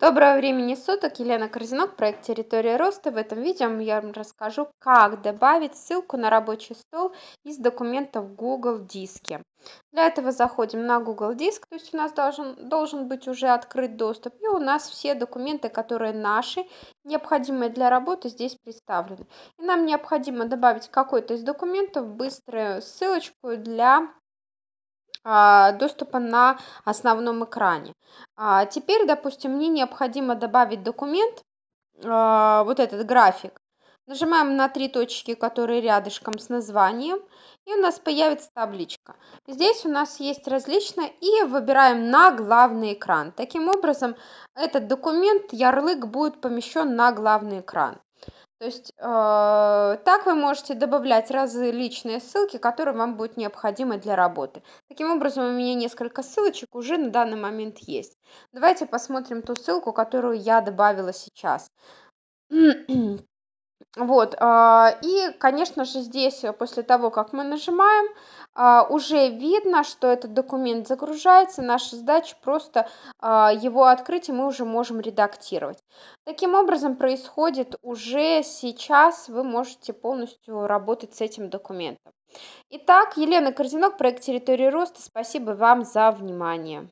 Доброго времени суток, Елена Корзинок, проект «Территория роста». В этом видео я вам расскажу, как добавить ссылку на рабочий стол из документов в Google Диске. Для этого заходим на Google Диск, то есть у нас должен, должен быть уже открыт доступ, и у нас все документы, которые наши, необходимые для работы, здесь представлены. И нам необходимо добавить какой-то из документов быструю ссылочку для а, доступа на основном экране. А, теперь, допустим, мне необходимо добавить документ, а, вот этот график. Нажимаем на три точки, которые рядышком с названием, и у нас появится табличка. Здесь у нас есть различные, и выбираем на главный экран. Таким образом, этот документ, ярлык будет помещен на главный экран. То есть э, так вы можете добавлять различные ссылки, которые вам будут необходимы для работы. Таким образом, у меня несколько ссылочек уже на данный момент есть. Давайте посмотрим ту ссылку, которую я добавила сейчас. Вот, а, и, конечно же, здесь э, после того, как мы нажимаем, а, уже видно, что этот документ загружается, наша задача просто а, его открыть, и мы уже можем редактировать. Таким образом происходит уже сейчас, вы можете полностью работать с этим документом. Итак, Елена Корзинок, проект «Территория роста», спасибо вам за внимание.